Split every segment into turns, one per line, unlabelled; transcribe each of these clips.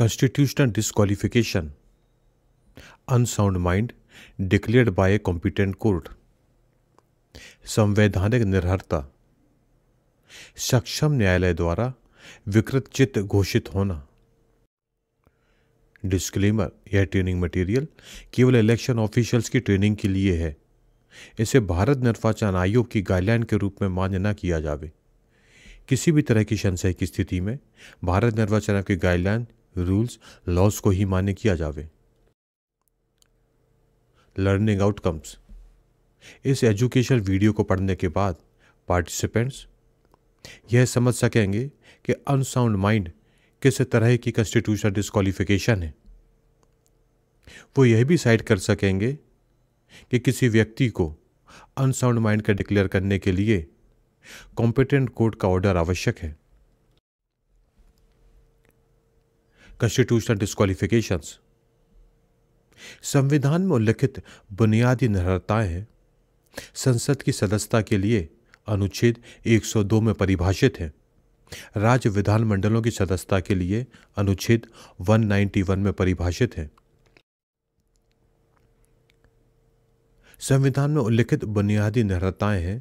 constitutional disqualification, unsound mind declared by a competent court, संवैधानिक निर्भरता सक्षम न्यायालय द्वारा विकृत चित्त घोषित होना डिस्क्लेमर यह ट्रेनिंग मटेरियल केवल इलेक्शन ऑफिशियल्स की ट्रेनिंग के लिए है इसे भारत निर्वाचन आयोग की गाइडलाइन के रूप में मान्य न किया जावे किसी भी तरह की संशय की स्थिति में भारत निर्वाचन आयोग की गाइडलाइन रूल्स लॉज को ही मान्य किया जावे लर्निंग आउटकम्स इस एजुकेशनल वीडियो को पढ़ने के बाद पार्टिसिपेंट्स यह समझ सकेंगे कि अनसाउंड माइंड किस तरह की कंस्टिट्यूशनल डिस्कालिफिकेशन है वो यह भी साइड कर सकेंगे कि किसी व्यक्ति को अनसाउंड माइंड का डिक्लेयर करने के लिए कॉम्पिटेंट कोर्ट का ऑर्डर आवश्यक है कॉन्स्टिट्यूशनल डिस्कालिफिकेशन संविधान में उल्लिखित बुनियादी निर्हरताएं संसद की सदस्यता के लिए अनुच्छेद 102 में परिभाषित हैं राज्य विधानमंडलों की सदस्यता के लिए अनुच्छेद 191 में परिभाषित हैं संविधान में उल्लिखित बुनियादी निर्हरताएं हैं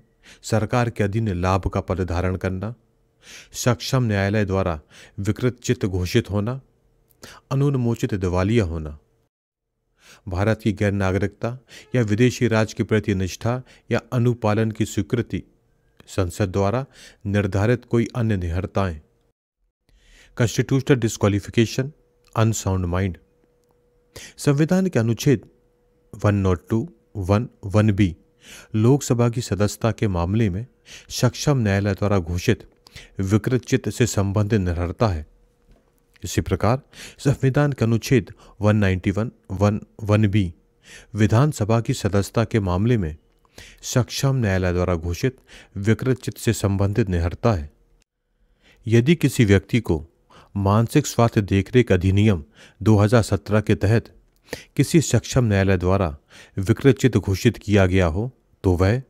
सरकार के अधीन लाभ का पद धारण करना सक्षम न्यायालय द्वारा विकृत चित्त घोषित होना अनुन्मोचित दिवालिया होना भारत की गैर नागरिकता या विदेशी राज के प्रति निष्ठा या अनुपालन की स्वीकृति संसद द्वारा निर्धारित कोई अन्य निहरताएं कॉन्स्टिट्यूशनल डिस्कालिफिकेशन अनसाउंड माइंड संविधान के अनुच्छेद 102, वन बी लोकसभा की सदस्यता के मामले में सक्षम न्यायालय द्वारा घोषित विकृत चित्त से संबंधित निर्हरता है इसी प्रकार संविधान के अनुच्छेद 191, वन बी विधानसभा की सदस्यता के मामले में सक्षम न्यायालय द्वारा घोषित विकृत चित्त से संबंधित निहरता है यदि किसी व्यक्ति को मानसिक स्वास्थ्य देखरेख अधिनियम 2017 के तहत किसी सक्षम न्यायालय द्वारा विकृत चित्त घोषित किया गया हो तो वह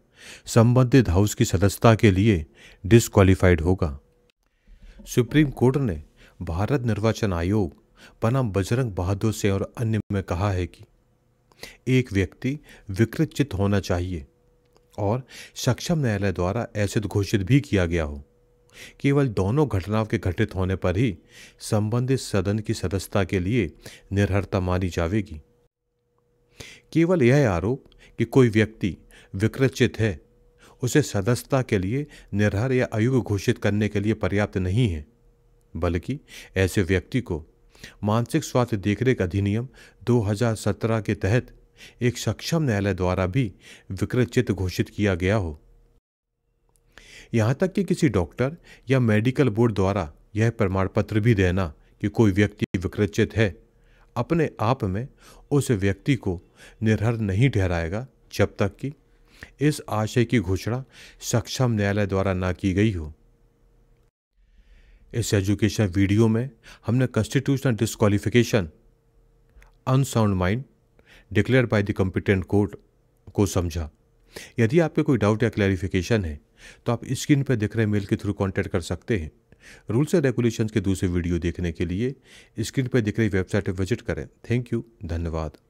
संबंधित हाउस की सदस्यता के लिए डिसक्वालीफाइड होगा सुप्रीम कोर्ट ने भारत निर्वाचन आयोग बनाम बजरंग बहादुर से और अन्य में कहा है कि एक व्यक्ति विकृत चित्त होना चाहिए और सक्षम न्यायालय द्वारा ऐसे घोषित भी किया गया हो केवल दोनों घटनाओं के घटित होने पर ही संबंधित सदन की सदस्यता के लिए निर्हरता मानी जाएगी केवल यह आरोप कि कोई व्यक्ति विकृत है उसे सदस्यता के लिए निर्हर या अयुग घोषित करने के लिए पर्याप्त नहीं है बल्कि ऐसे व्यक्ति को मानसिक स्वास्थ्य देखरेख अधिनियम 2017 के तहत एक सक्षम न्यायालय द्वारा भी विकृतचित घोषित किया गया हो यहां तक कि किसी डॉक्टर या मेडिकल बोर्ड द्वारा यह प्रमाण पत्र भी देना कि कोई व्यक्ति विकृत है अपने आप में उस व्यक्ति को निर्हर नहीं ठहराएगा जब तक कि इस आशय की घोषणा सक्षम न्यायालय द्वारा ना की गई हो इस एजुकेशन वीडियो में हमने constitutional disqualification unsound mind declare by the competent court को समझा यदि आपके कोई डाउट या क्लैरिफिकेशन है तो आप स्क्रीन पर दिख रहे मेल के थ्रू कॉन्टैक्ट कर सकते हैं रूल्स एंड रेगुलेशंस के दूसरे वीडियो देखने के लिए स्क्रीन पर दिख रही वेबसाइट पर विजिट करें थैंक यू धन्यवाद